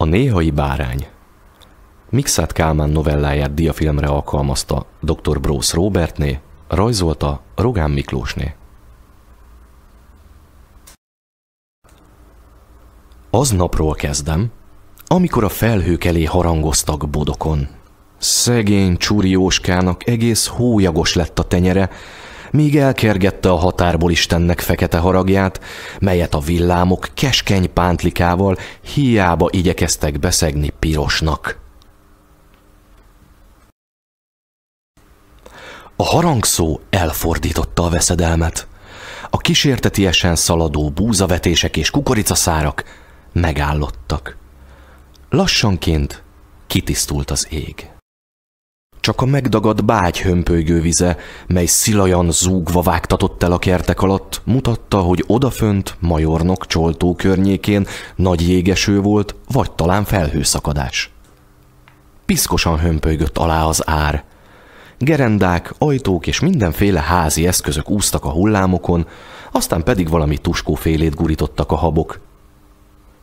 A néhai bárány Mixát Kálmán novelláját diafilmre alkalmazta dr. Brósz Robertné, rajzolta Rogán Miklósné. Az napról kezdem, amikor a felhők elé harangoztak bodokon. Szegény csúrióskának egész hólyagos lett a tenyere, míg elkergette a határból Istennek fekete haragját, melyet a villámok keskeny pántlikával hiába igyekeztek beszegni pirosnak. A harangszó elfordította a veszedelmet. A kísértetiesen szaladó búzavetések és kukoricaszárak megállottak. Lassanként kitisztult az ég. Csak a megdagadt bágy hömpölygő vize, mely szilajan zúgva vágtatott el a kertek alatt, mutatta, hogy odafönt, majornok csoltó környékén nagy jégeső volt, vagy talán felhőszakadás. Piszkosan hömpölygött alá az ár. Gerendák, ajtók és mindenféle házi eszközök úsztak a hullámokon, aztán pedig valami tuskófélét gurítottak a habok.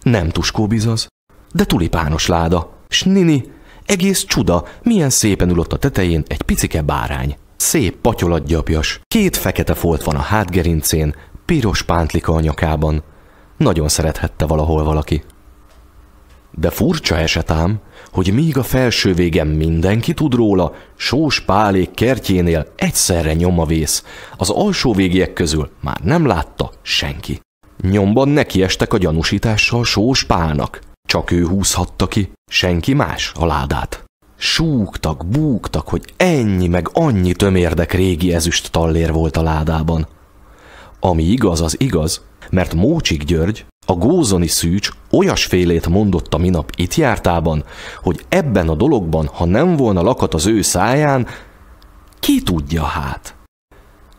Nem tuskó bizaz, de tulipános láda, s nini, egész csuda, milyen szépen ülött a tetején egy picike bárány. Szép patyolatgyapjas, két fekete folt van a hátgerincén, piros pántlika a nyakában. Nagyon szerethette valahol valaki. De furcsa esetám, hogy míg a felső végen mindenki tud róla, sós pálék kertjénél egyszerre vész. az alsó végiek közül már nem látta senki. Nyomban nekiestek a gyanúsítással sós pálnak. Csak ő húzhatta ki, senki más a ládát. Súgtak, búgtak, hogy ennyi meg annyi tömérdek régi ezüst tallér volt a ládában. Ami igaz, az igaz, mert Mócsik György, a gózoni szűcs olyasfélét mondott a minap itt jártában, hogy ebben a dologban, ha nem volna lakat az ő száján, ki tudja hát?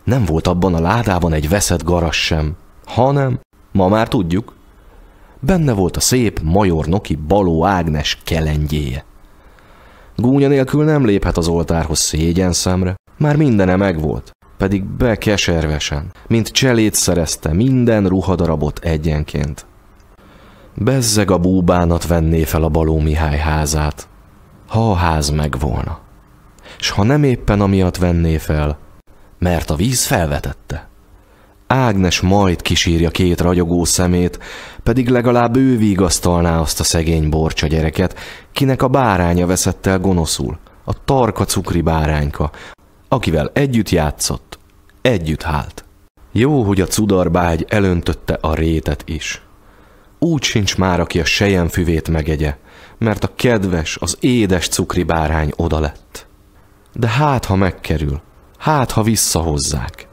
Nem volt abban a ládában egy veszett garas sem, hanem ma már tudjuk, Benne volt a szép majornoki Baló Ágnes kelengyéje. Gúnya nélkül nem léphet az oltárhoz szégyen szemre. Már mindene megvolt, pedig bekeservesen, mint cselét szerezte minden ruhadarabot egyenként. Bezzeg a búbánat venné fel a Baló Mihály házát, ha a ház megvolna. S ha nem éppen amiatt venné fel, mert a víz felvetette. Ágnes majd kisírja két ragyogó szemét, pedig legalább ő vigasztalná azt a szegény borcsa gyereket, kinek a báránya veszett el gonoszul, a tarka cukri bárányka, akivel együtt játszott, együtt hált. Jó, hogy a cudarbágy elöntötte a rétet is. Úgy sincs már, aki a sejem füvét megegye, mert a kedves, az édes cukri bárány oda lett. De hát, ha megkerül, hát, ha visszahozzák.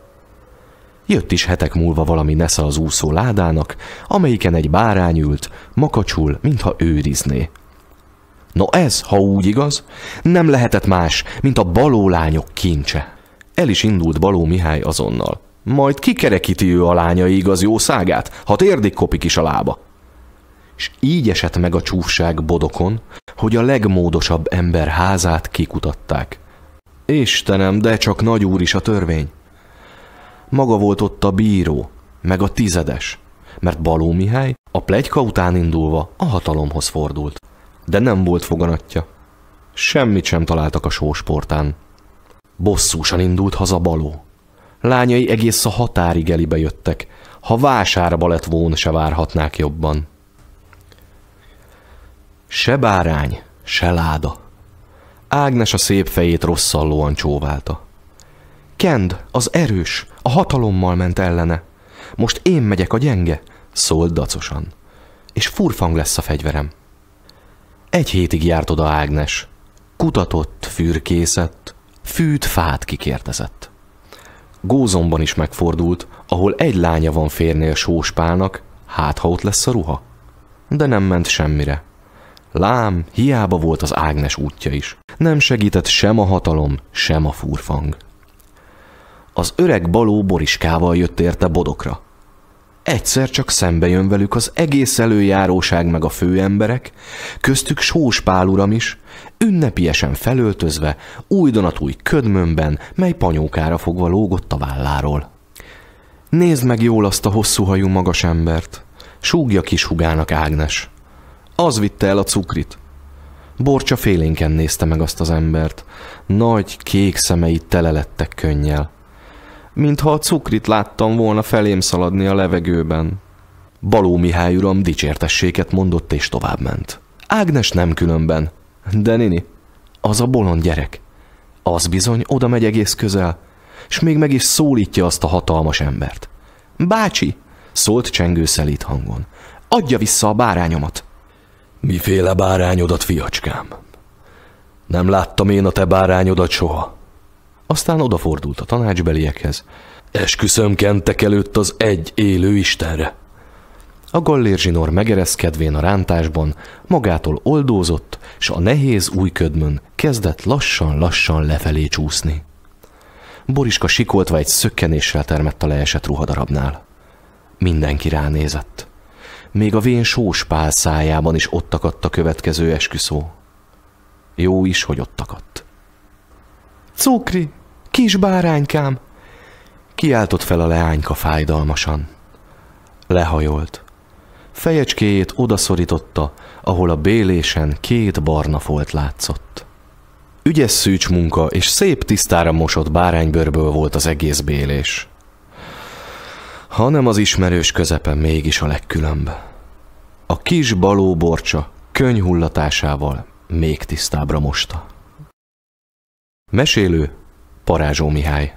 Jött is hetek múlva valami nesze az úszó ládának, amelyiken egy bárány ült, makacsul, mintha őrizné. No ez, ha úgy igaz, nem lehetett más, mint a baló lányok kincse. El is indult Baló Mihály azonnal. Majd kikerekíti ő a lányai igaz jószágát, ha térdig kopik is a lába. És így esett meg a csúfság bodokon, hogy a legmódosabb ember házát kikutatták. Istenem, de csak nagy úr is a törvény! maga volt ott a bíró, meg a tizedes, mert Baló Mihály a plegyka után indulva a hatalomhoz fordult. De nem volt foganatja. Semmit sem találtak a sósportán. Bosszúsan indult haza Baló. Lányai egész a határig elibe jöttek, ha vásárba lett volna, se várhatnák jobban. Se bárány, se láda. Ágnes a szép fejét rosszallóan csóválta. Kend, az erős, a hatalommal ment ellene. Most én megyek a gyenge, szólt dacosan. És furfang lesz a fegyverem. Egy hétig járt oda Ágnes. Kutatott, fürkészett, fűt, fát kikérdezett. Gózomban is megfordult, ahol egy lánya van férnél Sóspálnak, hát ha ott lesz a ruha. De nem ment semmire. Lám, hiába volt az Ágnes útja is. Nem segített sem a hatalom, sem a furfang. Az öreg baló boriskával jött érte bodokra. Egyszer csak szembe jön velük az egész előjáróság meg a főemberek, köztük Sós Pál uram is, ünnepiesen felöltözve, újdonatúj ködmönben, mely panyókára fogva lógott a válláról. Nézd meg jól azt a hosszú hajú magas embert, súgja kis hugának Ágnes. Az vitte el a cukrit. Borcsa félénken nézte meg azt az embert. Nagy, kék szemei tele lettek könnyel mintha a cukrit láttam volna felém szaladni a levegőben. Baló Mihály uram dicsértesséket mondott és továbbment. Ágnes nem különben, de Nini, az a bolond gyerek. Az bizony oda megy egész közel, s még meg is szólítja azt a hatalmas embert. Bácsi, szólt csengő szelít hangon, adja vissza a bárányomat. Miféle bárányodat, fiacskám? Nem láttam én a te bárányodat soha. Aztán odafordult a tanácsbeliekhez. Esküszöm kentek előtt az egy élő Istenre. A gallérzsinór megereszkedvén a rántásban magától oldózott, s a nehéz új ködmön kezdett lassan-lassan lefelé csúszni. Boriska sikoltva egy szökkenéssel termett a leesett ruhadarabnál. Mindenki ránézett. Még a vén sós pál szájában is ott akadt a következő esküszó. Jó is, hogy ott akadt. Cukri, kis báránykám! Kiáltott fel a leányka fájdalmasan. Lehajolt. Fejecskéjét odaszorította, ahol a bélésen két barna folt látszott. Ügyes szűcs munka és szép tisztára mosott báránybőrből volt az egész bélés. Hanem az ismerős közepe mégis a legkülönb. A kis baló borcsa könyhullatásával még tisztábbra mosta. Mesélő Parázsó Mihály